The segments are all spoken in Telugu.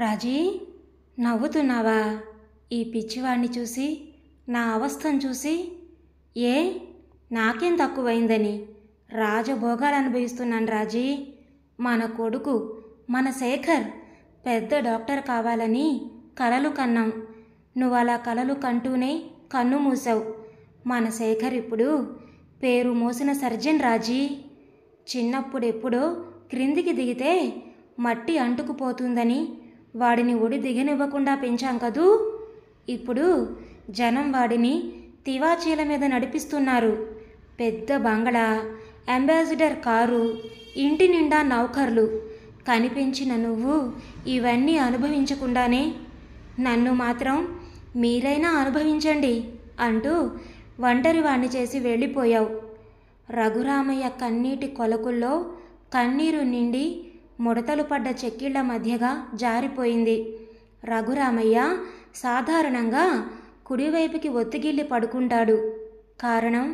రాజీ నవ్వుతున్నావా ఈ పిచ్చివాణ్ణి చూసి నా అవస్థను చూసి ఏ నాకేం తక్కువైందని రాజభోగాలు అనుభవిస్తున్నాను రాజీ మన కొడుకు మన శేఖర్ పెద్ద డాక్టర్ కావాలని కలలు కన్నాం నువ్వు అలా కలలు కంటూనే కన్ను మూసావు మన శేఖర్ ఇప్పుడు పేరు మోసిన సర్జన్ రాజీ చిన్నప్పుడెప్పుడో క్రిందికి దిగితే మట్టి అంటుకుపోతుందని వాడిని ఒడి దిగనివ్వకుండా పెంచాం కదూ ఇప్పుడు జనం వాడిని తివాచీల మీద నడిపిస్తున్నారు పెద్ద బంగళా అంబాసిడర్ కారు ఇంటి నిండా నౌకర్లు కనిపించిన నువ్వు ఇవన్నీ అనుభవించకుండానే నన్ను మాత్రం మీరైనా అనుభవించండి అంటూ ఒంటరి వాణ్ణి చేసి వెళ్ళిపోయావు రఘురామయ్య కన్నీటి కొలకుల్లో కన్నీరు నిండి ముడతలు పడ్డ చెక్కిళ్ల మధ్యగా జారిపోయింది రఘురామయ్య సాధారణంగా కుడివైపుకి ఒత్తిగిల్లి పడుకుంటాడు కారణం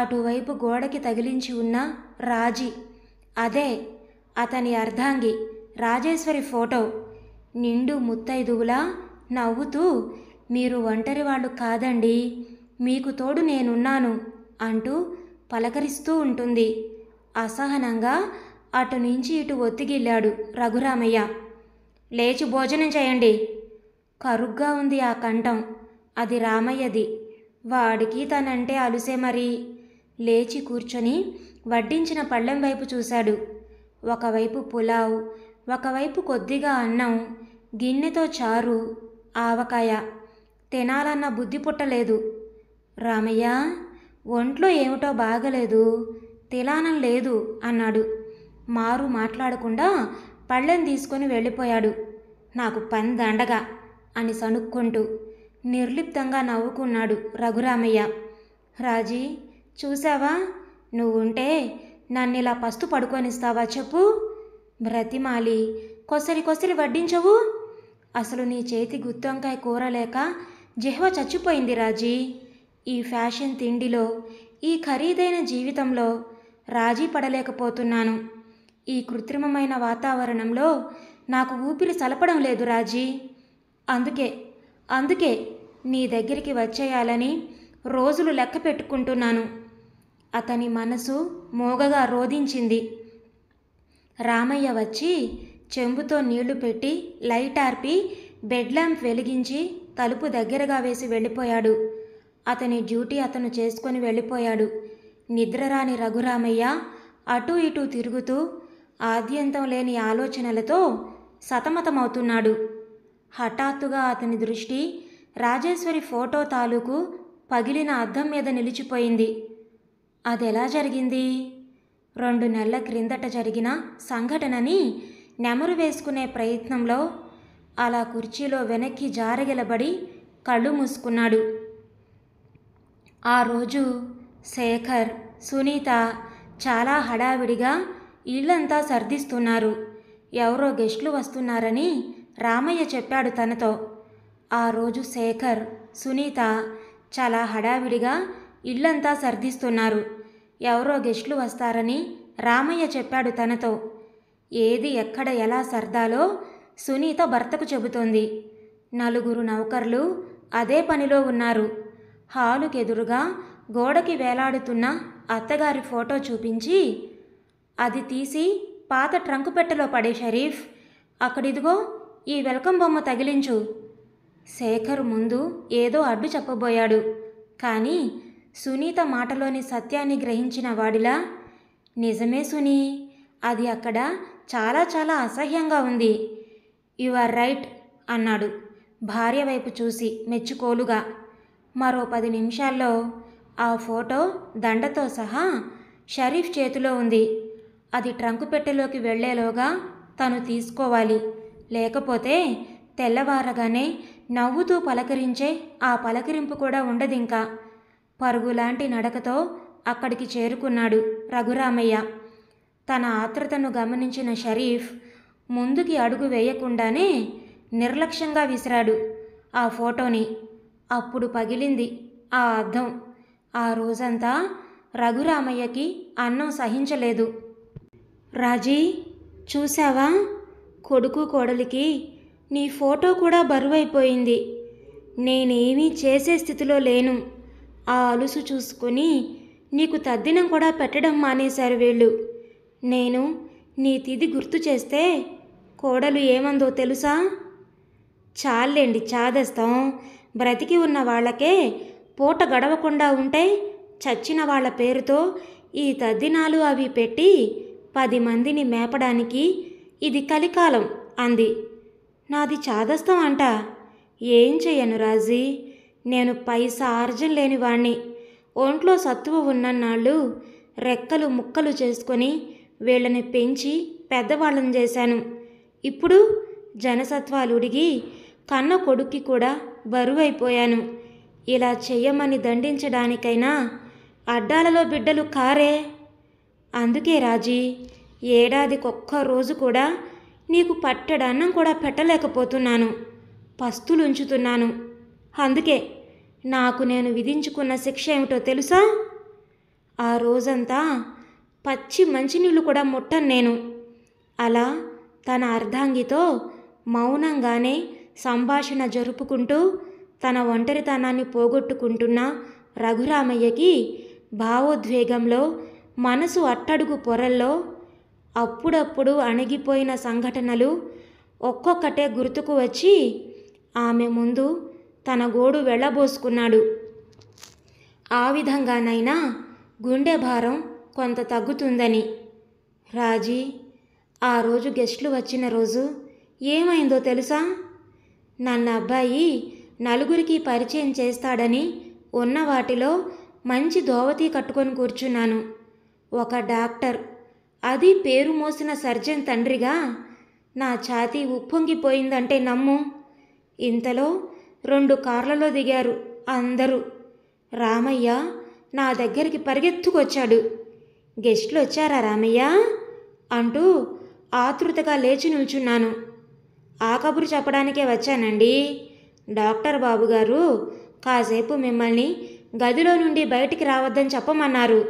అటువైపు గోడకి తగిలించి ఉన్న రాజీ అదే అతని అర్ధాంగి రాజేశ్వరి ఫోటో నిండు ముత్తైదువులా నవ్వుతూ మీరు ఒంటరి వాళ్ళు కాదండి మీకు తోడు నేనున్నాను అంటూ పలకరిస్తూ ఉంటుంది అసహనంగా అటు నుంచి ఇటు ఒత్తిగిల్లాడు రఘురామయ్య లేచి భోజనం చేయండి కరుగ్గా ఉంది ఆ కంఠం అది రామయ్యది వాడికి తనంటే అలుసే మరి లేచి కూర్చొని వడ్డించిన పళ్ళెం వైపు చూశాడు ఒకవైపు పులావ్ ఒకవైపు కొద్దిగా అన్నం గిన్నెతో చారు ఆవకాయ తినాలన్న బుద్ధి పుట్టలేదు రామయ్య ఒంట్లో ఏమిటో బాగలేదు తిలానం లేదు అన్నాడు మారు మాట్లాడకుండా పళ్ళెం తీసుకొని వెళ్ళిపోయాడు నాకు పని దండగా అని సనుక్కుంటూ నిర్లిప్తంగా నవ్వుకున్నాడు రఘురామయ్య రాజీ చూసావా నువ్వుంటే నన్ను ఇలా పస్తు పడుకొనిస్తావా చెప్పు బ్రతిమాలి కొసరి కొసరి వడ్డించవు అసలు నీ చేతి గుత్తొంకాయ కూరలేక జిహ్వ చచ్చిపోయింది రాజీ ఈ ఫ్యాషన్ తిండిలో ఈ ఖరీదైన జీవితంలో రాజీ పడలేకపోతున్నాను ఈ కృత్రిమమైన వాతావరణంలో నాకు ఊపిరి సలపడం లేదు రాజీ అందుకే అందుకే నీ దగ్గరికి వచ్చేయాలని రోజులు లెక్క పెట్టుకుంటున్నాను అతని మనసు మోగగా రోధించింది రామయ్య వచ్చి చెంబుతో నీళ్లు పెట్టి లైట్ ఆర్పి బెడ్ ల్యాంప్ వెలిగించి తలుపు దగ్గరగా వేసి వెళ్ళిపోయాడు అతని డ్యూటీ అతను చేసుకొని వెళ్ళిపోయాడు నిద్రరాని రఘురామయ్య అటూ ఇటూ తిరుగుతూ ఆద్యంతం లేని ఆలోచనలతో సతమతమవుతున్నాడు హఠాత్తుగా అతని దృష్టి రాజేశ్వరి ఫోటో తాలూకు పగిలిన అద్దం మీద నిలిచిపోయింది అదెలా జరిగింది రెండు నెలల క్రిందట జరిగిన సంఘటనని నెమరు వేసుకునే ప్రయత్నంలో అలా కుర్చీలో వెనక్కి జారగిలబడి కళ్ళు మూసుకున్నాడు ఆ రోజు శేఖర్ సునీత చాలా హడావిడిగా ఇల్లంతా సర్దిస్తున్నారు ఎవరో గెస్టులు వస్తున్నారని రామయ్య చెప్పాడు తనతో ఆ రోజు శేఖర్ సునీత చాలా హడావిడిగా ఇల్లంతా సర్దిస్తున్నారు ఎవరో గెస్టులు వస్తారని రామయ్య చెప్పాడు తనతో ఏది ఎక్కడ ఎలా సర్దాలో సునీత భర్తకు చెబుతోంది నలుగురు నౌకర్లు అదే పనిలో ఉన్నారు హాలుకెదురుగా గోడకి వేలాడుతున్న అత్తగారి ఫోటో చూపించి అది తీసి పాత ట్రంకు పెట్టెలో పడే షరీఫ్ అక్కడిదిగో ఈ వెల్కమ్ బొమ్మ తగిలించు శేఖర్ ముందు ఏదో అడ్డు చెప్పబోయాడు కానీ సునీత మాటలోని సత్యాన్ని గ్రహించిన వాడిలా నిజమే సునీ అది అక్కడ చాలా చాలా అసహ్యంగా ఉంది యు ఆర్ రైట్ అన్నాడు భార్య వైపు చూసి మెచ్చుకోలుగా మరో పది నిమిషాల్లో ఆ ఫోటో దండతో సహా షరీఫ్ చేతిలో ఉంది అది ట్రంకు పెట్టెలోకి వెళ్లేలోగా తను తీసుకోవాలి లేకపోతే తెల్లవారగానే నవ్వుతూ పలకరించే ఆ పలకరింపు కూడా ఉండదింకా పరుగులాంటి నడకతో అక్కడికి చేరుకున్నాడు రఘురామయ్య తన ఆత్రతను గమనించిన షరీఫ్ ముందుకి అడుగు వేయకుండానే నిర్లక్ష్యంగా విసిరాడు ఆ ఫోటోని అప్పుడు పగిలింది ఆ అర్థం ఆ రోజంతా రఘురామయ్యకి అన్నం సహించలేదు రాజీ చూసావా కొడుకు కోడలికి నీ ఫోటో కూడా బరువైపోయింది నేనేమీ చేసే స్థితిలో లేను ఆ అలుసు చూసుకొని నీకు తద్దినం కూడా పెట్టడం మానేశారు వీళ్ళు నేను నీ తిది గుర్తు చేస్తే కోడలు ఏమందో తెలుసా చాలేండి చాదస్తాం బ్రతికి ఉన్న వాళ్ళకే పూట గడవకుండా ఉంటే చచ్చిన వాళ్ళ పేరుతో ఈ తద్దినాలు అవి పెట్టి పది మందిని మేపడానికి ఇది కలికాలం అంది నాది చాదస్తం అంట ఏం చెయ్యను రాజీ నేను పైస ఆర్జం వాణ్ణి ఒంట్లో సత్తువ ఉన్నన్నాళ్ళు రెక్కలు ముక్కలు చేసుకొని వీళ్ళని పెంచి పెద్దవాళ్ళని చేశాను ఇప్పుడు జనసత్వాలు ఉడిగి కన్న కొడుక్కి కూడా బరువైపోయాను ఇలా చెయ్యమని దండించడానికైనా అడ్డాలలో బిడ్డలు కారే అందుకే రాజీ ఏడాదికొక్క రోజు కూడా నీకు పట్టడన్నం కూడా పెట్టలేకపోతున్నాను పస్తులుంచుతున్నాను అందుకే నాకు నేను విధించుకున్న శిక్ష ఏమిటో తెలుసా ఆ రోజంతా పచ్చి మంచినీళ్ళు కూడా ముట్టను నేను అలా తన అర్ధాంగితో మౌనంగానే సంభాషణ జరుపుకుంటూ తన ఒంటరితనాన్ని పోగొట్టుకుంటున్న రఘురామయ్యకి భావోద్వేగంలో మనసు అట్టడుగు పొరల్లో అప్పుడప్పుడు అణిగిపోయిన సంఘటనలు ఒక్కొక్కటే గుర్తుకు వచ్చి ఆమె ముందు తన గోడు వెళ్ళబోసుకున్నాడు ఆ విధంగానైనా గుండె భారం కొంత తగ్గుతుందని రాజీ ఆ రోజు గెస్ట్లు వచ్చిన రోజు ఏమైందో తెలుసా నన్న అబ్బాయి నలుగురికి పరిచయం చేస్తాడని ఉన్న వాటిలో మంచి దోవతి కట్టుకొని కూర్చున్నాను ఒక డాక్టర్ అది పేరు మోసిన సర్జన్ తండ్రిగా నా ఛాతీ ఉప్పొంగిపోయిందంటే నమ్ము ఇంతలో రెండు కార్లలో దిగారు అందరూ రామయ్య నా దగ్గరికి పరిగెత్తుకొచ్చాడు గెస్ట్లు వచ్చారా రామయ్య అంటూ ఆతృతగా లేచి నిల్చున్నాను ఆ కబురు చెప్పడానికే వచ్చానండి డాక్టర్ బాబుగారు కాసేపు మిమ్మల్ని గదిలో నుండి బయటికి రావద్దని చెప్పమన్నారు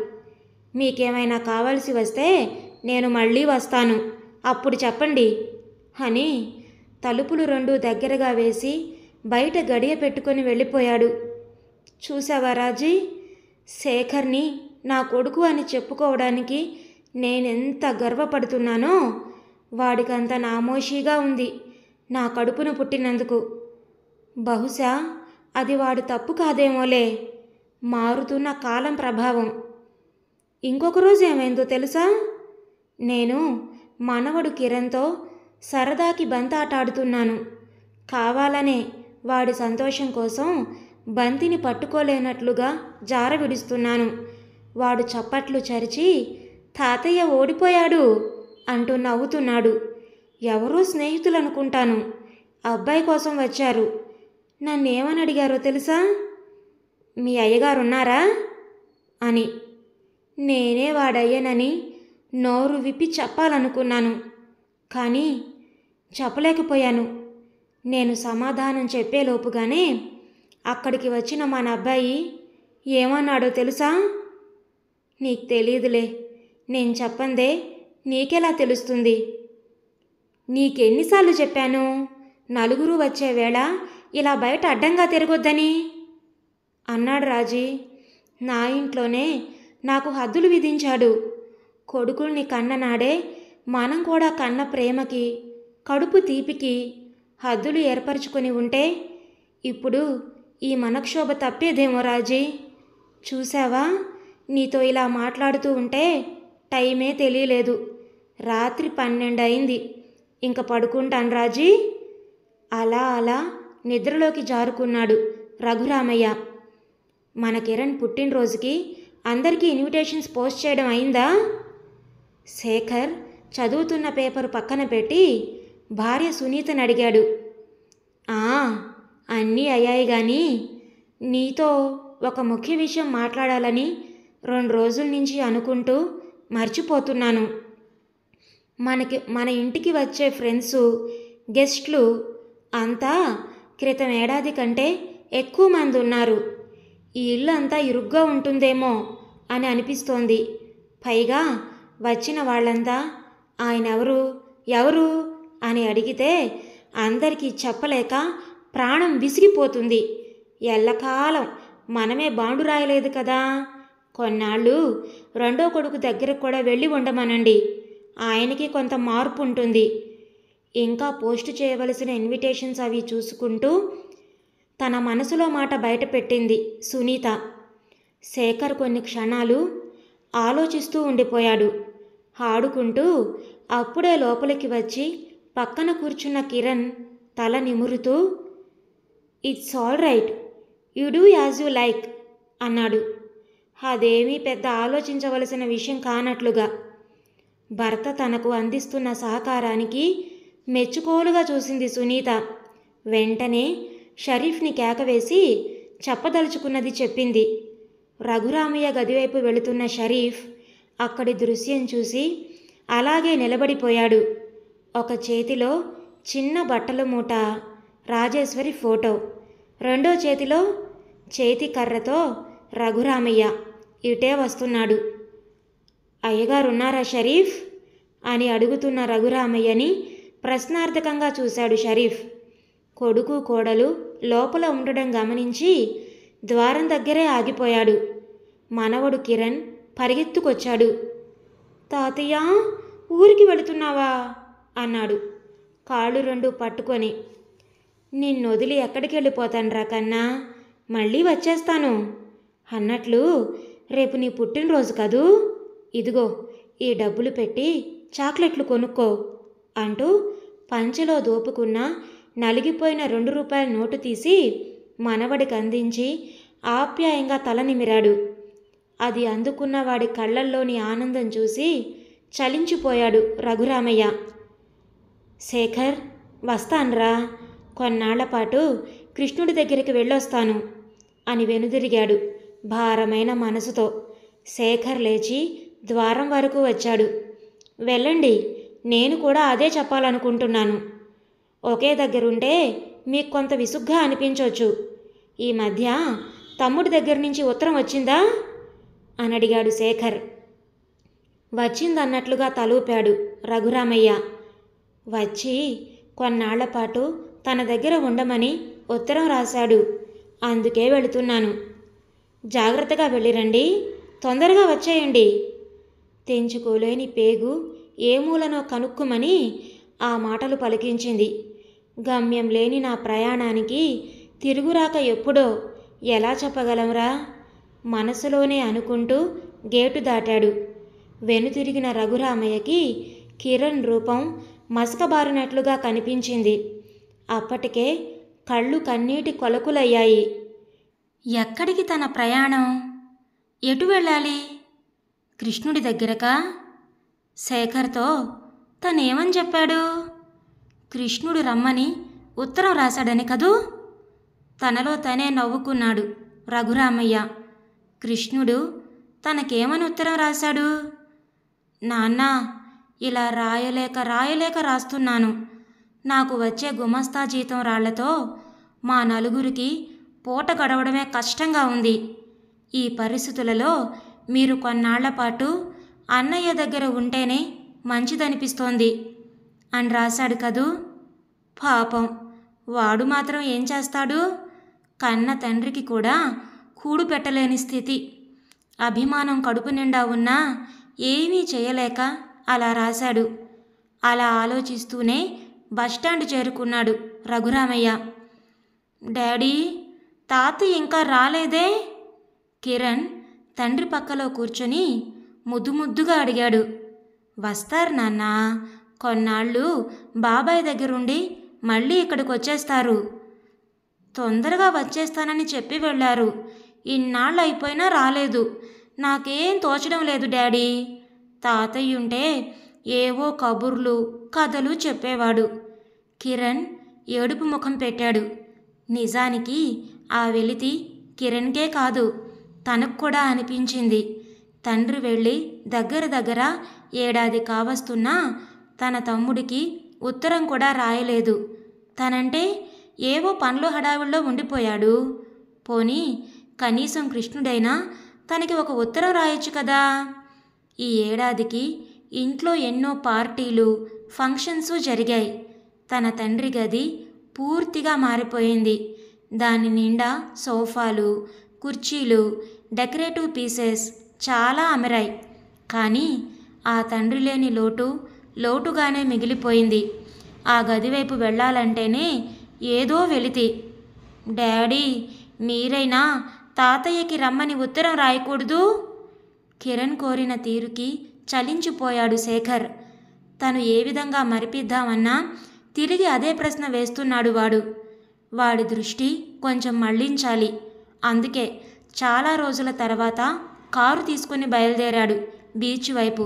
మీకేమైనా కావాల్సి వస్తే నేను మళ్ళీ వస్తాను అప్పుడు చెప్పండి అని తలుపులు రెండు దగ్గరగా వేసి బయట గడియ పెట్టుకొని వెళ్ళిపోయాడు చూసావా రాజీ శేఖర్ని నా కొడుకు అని చెప్పుకోవడానికి నేనెంత గర్వపడుతున్నానో వాడికంత నామోషీగా ఉంది నా కడుపును పుట్టినందుకు బహుశా అది వాడు తప్పు కాదేమోలే మారుతున్న కాలం ప్రభావం ఇంకొక రోజు ఏమైందో తెలుసా నేను మనవడు కిరణ్తో సరదాకి బంతి ఆట ఆడుతున్నాను కావాలనే వాడి సంతోషం కోసం బంతిని పట్టుకోలేనట్లుగా జార విడుస్తున్నాను వాడు చప్పట్లు చరిచి తాతయ్య ఓడిపోయాడు అంటూ నవ్వుతున్నాడు ఎవరో స్నేహితులు అనుకుంటాను అబ్బాయి కోసం వచ్చారు నన్నేమని అడిగారో తెలుసా మీ అయ్యగారున్నారా అని నేనే వాడయ్యానని నోరు విప్పి చెప్పాలనుకున్నాను కానీ చెప్పలేకపోయాను నేను సమాధానం చెప్పేలోపుగానే అక్కడికి వచ్చిన మా అబ్బాయి ఏమన్నాడో తెలుసా నీకు తెలియదులే నేను చెప్పందే నీకెలా తెలుస్తుంది నీకెన్నిసార్లు చెప్పాను నలుగురు వచ్చే వేళ ఇలా బయట అడ్డంగా తిరగొద్దని అన్నాడు రాజీ నా ఇంట్లోనే నాకు హద్దులు విధించాడు కొడుకుల్ని కన్ననాడే మనం కూడా కన్న ప్రేమకి కడుపు తీపికి హద్దులు ఏర్పరచుకొని ఉంటే ఇప్పుడు ఈ మనక్షోభ తప్పేదేమో రాజీ చూసావా నీతో ఇలా మాట్లాడుతూ ఉంటే టైమే తెలియలేదు రాత్రి పన్నెండు అయింది ఇంక పడుకుంటాను రాజీ అలా అలా నిద్రలోకి జారుకున్నాడు రఘురామయ్య మన కిరణ్ పుట్టినరోజుకి అందరికీ ఇన్విటేషన్స్ పోస్ట్ చేయడం అయిందా శేఖర్ చదువుతున్న పేపరు పక్కన పెట్టి భార్య సునీతని అడిగాడు ఆ అన్నీ అయ్యాయి కానీ నీతో ఒక ముఖ్య విషయం మాట్లాడాలని రెండు రోజుల నుంచి అనుకుంటూ మర్చిపోతున్నాను మనకి మన ఇంటికి వచ్చే ఫ్రెండ్స్ గెస్ట్లు అంతా క్రితం ఏడాది కంటే ఎక్కువ మంది ఉన్నారు ఈ ఇల్లు అంతా ఇరుగ్గా ఉంటుందేమో అని అనిపిస్తోంది పైగా వచ్చిన వాళ్ళంతా ఆయన ఎవరు ఎవరు అని అడిగితే అందరికీ చెప్పలేక ప్రాణం విసిగిపోతుంది ఎల్లకాలం మనమే బాండు రాయలేదు కదా కొన్నాళ్ళు రెండో కొడుకు దగ్గరకు కూడా వెళ్ళి ఉండమనండి ఆయనకి కొంత మార్పు ఉంటుంది ఇంకా పోస్ట్ చేయవలసిన ఇన్విటేషన్స్ అవి చూసుకుంటూ తన మనసులో మాట బయటపెట్టింది సునీత శేఖర్ కొన్ని క్షణాలు ఆలోచిస్తూ ఉండిపోయాడు ఆడుకుంటూ అప్పుడే లోపలికి వచ్చి పక్కన కూర్చున్న కిరణ్ తల నిమురుతూ it's all right you do as you like అన్నాడు అదేమీ పెద్ద ఆలోచించవలసిన విషయం కానట్లుగా భర్త తనకు అందిస్తున్న సహకారానికి మెచ్చుకోలుగా చూసింది సునీత వెంటనే షరీఫ్ని కేకవేసి చెప్పదలుచుకున్నది చెప్పింది రఘురామయ్య గదివైపు వెళుతున్న షరీఫ్ అక్కడి దృశ్యం చూసి అలాగే నిలబడిపోయాడు ఒక చేతిలో చిన్న బట్టల మూట రాజేశ్వరి ఫోటో రెండో చేతిలో చేతి కర్రతో రఘురామయ్య ఇటే వస్తున్నాడు అయ్యగారున్నారా షరీఫ్ అని అడుగుతున్న రఘురామయ్యని ప్రశ్నార్థకంగా చూశాడు షరీఫ్ కొడుకు కోడలు లోపల ఉండడం గమనించి ద్వారం దగ్గరే ఆగిపోయాడు మనవడు కిరణ్ పరిగెత్తుకొచ్చాడు తాతయ్య ఊరికి వెళుతున్నావా అన్నాడు కాళ్ళు రెండు పట్టుకొని నిన్నొదిలి ఎక్కడికి వెళ్ళిపోతానరా కన్నా మళ్ళీ వచ్చేస్తాను అన్నట్లు రేపు నీ పుట్టినరోజు కదూ ఇదిగో ఈ డబ్బులు పెట్టి చాక్లెట్లు కొనుక్కో అంటూ పంచెలో దోపుకున్న నలిగిపోయిన రెండు రూపాయల నోటు తీసి మనవడికి అందించి ఆప్యాయంగా తల నిమిరాడు అది అందుకున్న వాడి కళ్ళల్లోని ఆనందం చూసి చలించిపోయాడు రఘురామయ్య శేఖర్ వస్తాన్రా కొన్నాళ్లపాటు కృష్ణుడి దగ్గరికి వెళ్ళొస్తాను అని వెనుదిరిగాడు భారమైన మనసుతో శేఖర్ లేచి ద్వారం వరకు వచ్చాడు వెళ్ళండి నేను కూడా అదే చెప్పాలనుకుంటున్నాను ఒకే దగ్గరుంటే మీకు కొంత విసుగ్గా అనిపించవచ్చు ఈ మధ్య తమ్ముడి దగ్గర నుంచి ఉత్తరం వచ్చిందా అని అడిగాడు శేఖర్ వచ్చిందన్నట్లుగా తలూపాడు రఘురామయ్య వచ్చి కొన్నాళ్లపాటు తన దగ్గర ఉండమని ఉత్తరం రాశాడు అందుకే వెళుతున్నాను జాగ్రత్తగా వెళ్ళిరండి తొందరగా వచ్చేయండి తెంచుకోలేని పేగు ఏ మూలనో కనుక్కుమని ఆ మాటలు పలికించింది గమ్యం లేని నా ప్రయాణానికి తిరుగురాక ఎప్పుడో ఎలా చెప్పగలంరా మనసులోనే అనుకుంటూ గేటు దాటాడు వెనుతిరిగిన రఘురామయ్యకి కిరణ్ రూపం మసకబారినట్లుగా కనిపించింది అప్పటికే కళ్ళు కన్నీటి కొలకులయ్యాయి ఎక్కడికి తన ప్రయాణం ఎటు వెళ్ళాలి కృష్ణుడి దగ్గరకా శేఖర్తో తనేమని చెప్పాడు కృష్ణుడు రమ్మని ఉత్తరం రాశాడని కదూ తనలో తనే నవ్వుకున్నాడు రఘురామయ్య కృష్ణుడు తనకేమని ఉత్తరం రాశాడు నాన్న ఇలా రాయలేక రాయలేక రాస్తున్నాను నాకు వచ్చే గుమస్తా జీతం రాళ్లతో మా నలుగురికి పూట గడవడమే కష్టంగా ఉంది ఈ పరిస్థితులలో మీరు కొన్నాళ్ల పాటు అన్నయ్య దగ్గర ఉంటేనే మంచిదనిపిస్తోంది అని రాశాడు కదూ పాపం వాడు మాత్రం ఏం చేస్తాడు కన్న తండ్రికి కూడా కూడు పెట్టలేని స్థితి అభిమానం కడుపు నిండా ఉన్నా ఏమీ చేయలేక అలా రాశాడు అలా ఆలోచిస్తూనే బస్టాండ్ చేరుకున్నాడు రఘురామయ్య డాడీ తాత ఇంకా రాలేదే కిరణ్ తండ్రి పక్కలో కూర్చొని ముద్దు ముద్దుగా అడిగాడు వస్తారు నాన్నా కొన్నాళ్ళు బాబాయ్ దగ్గరుండి మళ్ళీ ఇక్కడికి వచ్చేస్తారు తొందరగా వచ్చేస్తానని చెప్పి వెళ్ళారు ఇన్నాళ్ళు అయిపోయినా రాలేదు నాకేం తోచడం లేదు డాడీ తాతయ్య ఉంటే ఏవో కబుర్లు కథలు చెప్పేవాడు కిరణ్ ఏడుపు ముఖం పెట్టాడు నిజానికి ఆ వెలితి కిరణ్కే కాదు తనకు కూడా అనిపించింది తండ్రి వెళ్ళి దగ్గర దగ్గర ఏడాది కావస్తున్నా తన తమ్ముడికి ఉత్తరం కూడా రాయలేదు తనంటే ఏవో పనులు హడావుల్లో ఉండిపోయాడు పోనీ కనీసం కృష్ణుడైనా తనకి ఒక ఉత్తరం రాయొచ్చు కదా ఈ ఏడాదికి ఇంట్లో ఎన్నో పార్టీలు ఫంక్షన్స్ జరిగాయి తన తండ్రి గది పూర్తిగా మారిపోయింది దాని నిండా సోఫాలు కుర్చీలు డెకరేటివ్ పీసెస్ చాలా అమరాయి కానీ ఆ తండ్రి లేని లోటు లోటుగానే మిగిలిపోయింది ఆ గది వైపు వెళ్ళాలంటేనే ఏదో వెళితి డాడీ మీరైనా తాతయ్యకి రమ్మని ఉత్తరం రాయకూడదు కిరణ్ కోరిన తీరుకి చలించిపోయాడు శేఖర్ తను ఏ విధంగా మరిపిద్దామన్నా తిరిగి అదే ప్రశ్న వేస్తున్నాడు వాడు వాడి దృష్టి కొంచెం మళ్లించాలి అందుకే చాలా రోజుల తర్వాత కారు తీసుకుని బయలుదేరాడు బీచ్ వైపు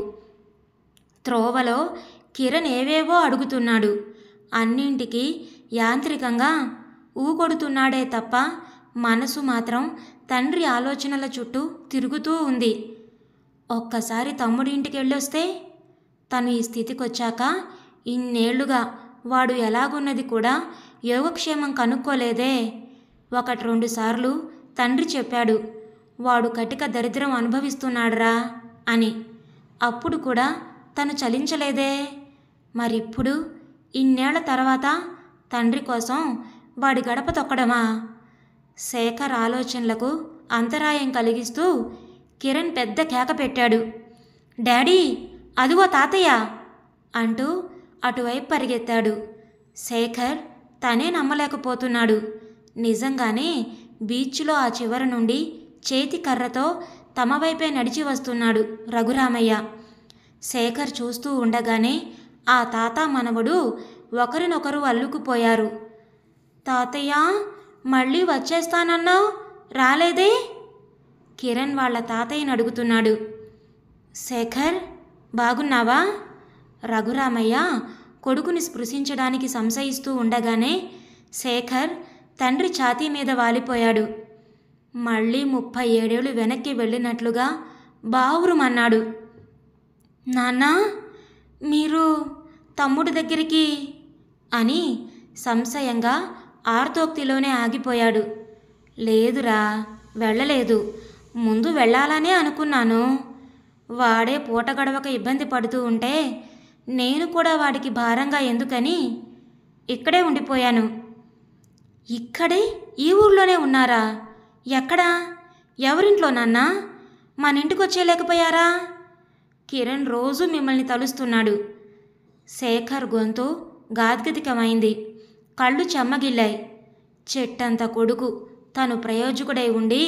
త్రోవలో కిరణ్ ఏవేవో అడుగుతున్నాడు అన్నింటికి యాంత్రికంగా ఊకొడుతున్నాడే తప్ప మనసు మాత్రం తండ్రి ఆలోచనల చుట్టూ తిరుగుతూ ఉంది ఒక్కసారి తమ్ముడింటికి వెళ్ళొస్తే తను ఈ స్థితికొచ్చాక ఇన్నేళ్లుగా వాడు ఎలాగున్నది కూడా యోగక్షేమం కనుక్కోలేదే ఒకటి రెండు సార్లు తండ్రి చెప్పాడు వాడు కటిక దరిద్రం అనుభవిస్తున్నాడురా అని అప్పుడు కూడా తను చలించలేదే మరిప్పుడు ఇన్నేళ్ల తర్వాత తండ్రి కోసం వాడి గడప తొక్కడమా శేఖర్ ఆలోచనలకు అంతరాయం కలిగిస్తూ కిరణ్ పెద్ద కేక పెట్టాడు డాడీ అదిగో తాతయ్య అంటూ అటువైపు పరిగెత్తాడు శేఖర్ తనే నమ్మలేకపోతున్నాడు నిజంగానే బీచ్లో ఆ చివర నుండి చేతి కర్రతో తమ వైపే నడిచి వస్తున్నాడు రఘురామయ్య శేఖర్ చూస్తూ ఉండగానే ఆ తాత మనవడు ఒకరినొకరు అల్లుకుపోయారు తాతయ్య మళ్ళీ వచ్చేస్తానన్నావు రాలేదే కిరణ్ వాళ్ళ తాతయ్యని అడుగుతున్నాడు శేఖర్ బాగున్నావా రఘురామయ్య కొడుకుని స్పృశించడానికి సంశయిస్తూ ఉండగానే శేఖర్ తండ్రి ఛాతీ మీద వాలిపోయాడు మళ్ళీ ముప్పై ఏడేళ్ళు వెనక్కి వెళ్ళినట్లుగా బావురుమన్నాడు నాన్నా మీరు తమ్ముడి దగ్గరికి అని సంశయంగా ఆర్తోక్తిలోనే ఆగిపోయాడు లేదురా వెళ్ళలేదు ముందు వెళ్ళాలనే అనుకున్నాను వాడే పూట గడవక ఇబ్బంది పడుతూ ఉంటే నేను కూడా వాడికి భారంగా ఎందుకని ఇక్కడే ఉండిపోయాను ఇక్కడే ఈ ఊర్లోనే ఉన్నారా ఎక్కడా ఎవరింట్లోనన్నా మన ఇంటికి వచ్చేయలేకపోయారా కిరణ్ రోజు మిమ్మల్ని తలుస్తున్నాడు శేఖర్ గొంతు గాద్గదికమైంది కళ్ళు చెమ్మగిల్లాయి చెట్టంత కొడుకు తను ప్రయోజకుడై ఉండి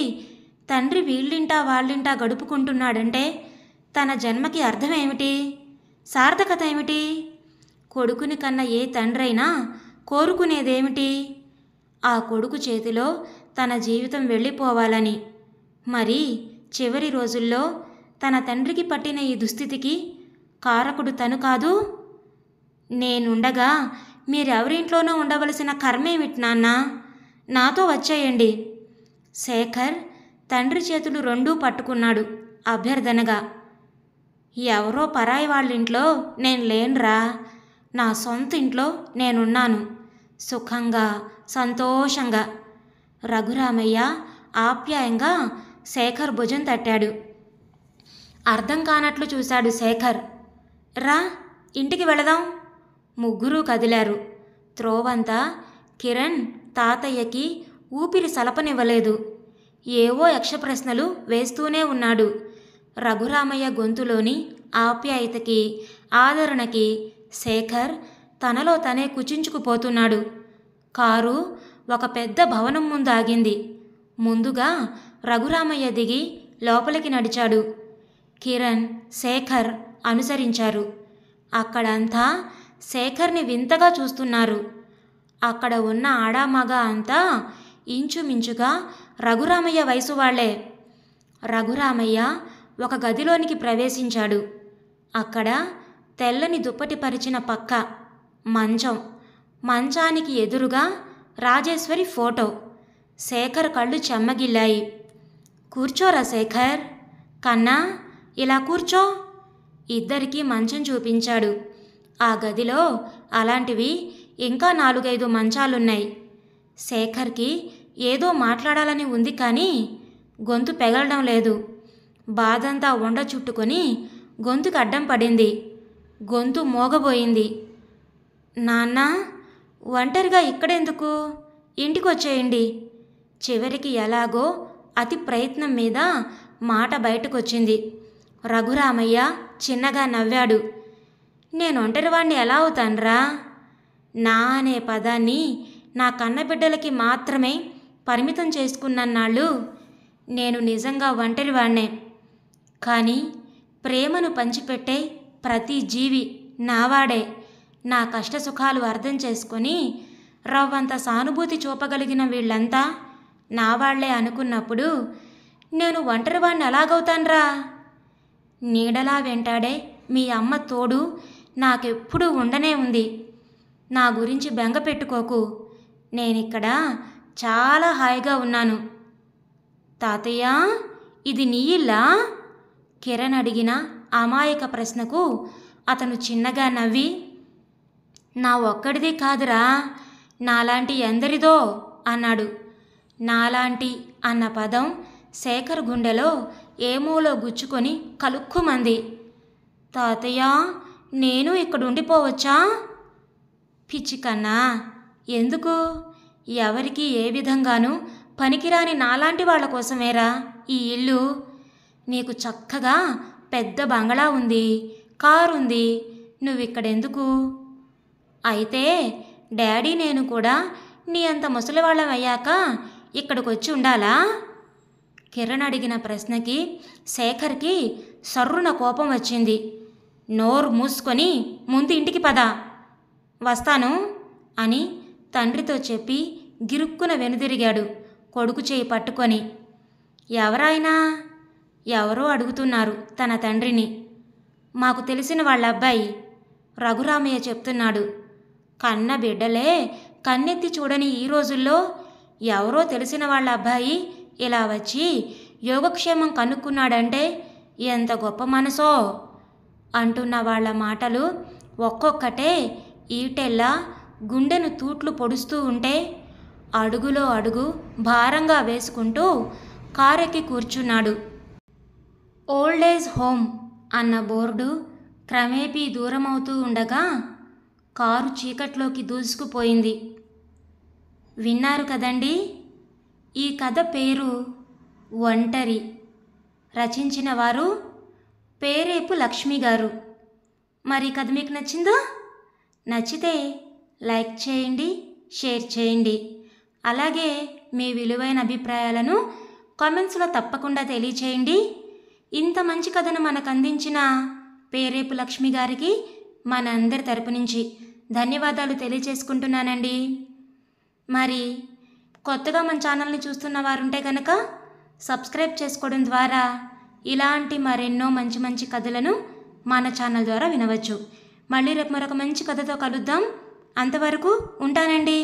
తండ్రి వీళ్ళింటా వాళ్ళింటా గడుపుకుంటున్నాడంటే తన జన్మకి అర్థమేమిటి సార్థకత ఏమిటి కొడుకుని కన్న ఏ తండ్రైనా కోరుకునేదేమిటి ఆ కొడుకు చేతిలో తన జీవితం వెళ్ళిపోవాలని మరి చివరి రోజుల్లో తన తండ్రికి పట్టిన ఈ దుస్థితికి కారకుడు తను కాదు నేనుండగా మీరెవరింట్లోనూ ఉండవలసిన కర్మేమిటి నాన్న నాతో వచ్చేయండి శేఖర్ తండ్రి చేతులు రెండూ పట్టుకున్నాడు అభ్యర్థనగా ఎవరో పరాయి వాళ్ళింట్లో నేను లేనురా నా సొంత ఇంట్లో నేనున్నాను సుఖంగా సంతోషంగా రఘురామయ్య ఆప్యాయంగా శేఖర్ భుజం తట్టాడు అర్థం కానట్లు చూశాడు శేఖర్ రా ఇంటికి వెళదాం ముగ్గురూ కదిలారు త్రోవంతా కిరణ్ తాతయ్యకి ఊపిరి సలపనివ్వలేదు ఏవో యక్షప్రశ్నలు వేస్తూనే ఉన్నాడు రఘురామయ్య గొంతులోని ఆప్యాయతకి ఆదరణకి శేఖర్ తనలో తనే కుచించుకుపోతున్నాడు కారు ఒక పెద్ద భవనం ముందు ఆగింది ముందుగా రఘురామయ్య దిగి లోపలికి నడిచాడు కిరణ్ శేఖర్ అనుసరించారు అక్కడంతా శేఖర్ని వింతగా చూస్తున్నారు అక్కడ ఉన్న ఆడామగ అంతా ఇంచుమించుగా రఘురామయ్య వయసు వాళ్లే రఘురామయ్య ఒక గదిలోనికి ప్రవేశించాడు అక్కడ తెల్లని దుప్పటి పరిచిన పక్క మంచం మంచానికి ఎదురుగా రాజేశ్వరి ఫోటో శేఖర్ కళ్ళు చెమ్మగిల్లాయి కూర్చోరా శేఖర్ కన్నా ఇలా కూర్చో ఇద్దరికీ మంచం చూపించాడు ఆ గదిలో అలాంటివి ఇంకా నాలుగైదు మంచాలున్నాయి శేఖర్కి ఏదో మాట్లాడాలని ఉంది కానీ గొంతు పెగలడం లేదు బాధంతా ఉండ చుట్టుకొని గొంతుకు అడ్డం పడింది గొంతు మోగబోయింది నాన్న ఒంటరిగా ఇక్కడెందుకు ఇంటికొచ్చేయండి చివరికి ఎలాగో అతి ప్రయత్నం మీద మాట బయటకొచ్చింది రఘురామయ్య చిన్నగా నవ్వాడు నేను ఒంటరివాణ్ణి ఎలా అవుతాన్రా నా అనే పదాన్ని నా కన్నబిడ్డలకి మాత్రమే పరిమితం చేసుకున్నన్నాళ్ళు నేను నిజంగా ఒంటరివాణ్ణే కానీ ప్రేమను పంచిపెట్టే ప్రతి జీవి నావాడే నా కష్ట సుఖాలు అర్థం చేసుకొని రవ్వంత సానుభూతి చూపగలిగిన వీళ్ళంతా నావాళ్లే అనుకున్నప్పుడు నేను ఒంటరివాణ్ణి ఎలాగవుతాన్రా నీడలా వెంటాడే మీ అమ్మ తోడు నాకెప్పుడు ఉండనే ఉంది నా గురించి బెంగ పెట్టుకోకు నేనిక్కడ చాలా హాయిగా ఉన్నాను తాతయ్య ఇది నీ ఇల్లా కిరణ్ అడిగిన అమాయక ప్రశ్నకు అతను చిన్నగా నవ్వి నా ఒక్కడిది కాదురా నాలాంటి ఎందరిదో అన్నాడు నాలాంటి అన్న పదం శేఖర్ గుండెలో ఏమూలో గుచ్చుకొని కలుక్కుమంది తాతయ్య నేను ఇక్కడుండిపోవచ్చా పిచ్చికన్నా ఎందుకు ఎవరికి ఏ విధంగానూ పనికిరాని నాలాంటి వాళ్ళ కోసమేరా ఈ ఇల్లు నీకు చక్కగా పెద్ద బంగళా ఉంది కారుంది నువ్విక్కడెందుకు అయితే డాడీ నేను కూడా నీ అంత ముసలివాళ్ళం అయ్యాక ఇక్కడికొచ్చి ఉండాలా కిరణ్ అడిగిన ప్రశ్నకి శేఖర్కి సర్రున కోపం వచ్చింది నోరు మూసుకొని ముందు ఇంటికి పద వస్తాను అని తండ్రితో చెప్పి గిరుక్కున వెనుదిరిగాడు కొడుకు చేయి పట్టుకొని ఎవరాయినా ఎవరో అడుగుతున్నారు తన తండ్రిని మాకు తెలిసిన వాళ్ళ అబ్బాయి రఘురామయ్య చెప్తున్నాడు కన్న బిడ్డలే కన్నెత్తి చూడని ఈ రోజుల్లో ఎవరో తెలిసిన వాళ్ళ అబ్బాయి ఇలా వచ్చి యోగక్షేమం కనుక్కున్నాడంటే ఎంత గొప్ప మనసో అంటున్న వాళ్ళ మాటలు ఒక్కొక్కటే ఈటెల్లా గుండెను తూట్లు పొడుస్తూ ఉంటే అడుగులో అడుగు భారంగా వేసుకుంటూ కారెక్కి కూర్చున్నాడు ఓల్డ్ ఏజ్ హోమ్ అన్న బోర్డు క్రమేపీ దూరమవుతూ ఉండగా కారు చీకట్లోకి దూసుకుపోయింది విన్నారు కదండీ ఈ కథ పేరు ఒంటరి రచించిన వారు పేరేపు లక్ష్మి గారు మరి కథ మీకు నచ్చిందో నచ్చితే లైక్ చేయండి షేర్ చేయండి అలాగే మీ విలువైన అభిప్రాయాలను కామెంట్స్లో తప్పకుండా తెలియచేయండి ఇంత మంచి కథను మనకు అందించిన పేరేపు లక్ష్మి గారికి మన అందరి తరపు నుంచి ధన్యవాదాలు తెలియచేసుకుంటున్నానండి మరి కొత్తగా మన ఛానల్ని చూస్తున్న వారుంటే కనుక సబ్స్క్రైబ్ చేసుకోవడం ద్వారా ఇలాంటి మరెన్నో మంచి మంచి కథలను మన ఛానల్ ద్వారా వినవచ్చు మళ్ళీ రేపు మరొక మంచి కథతో కలుద్దాం అంతవరకు ఉంటానండి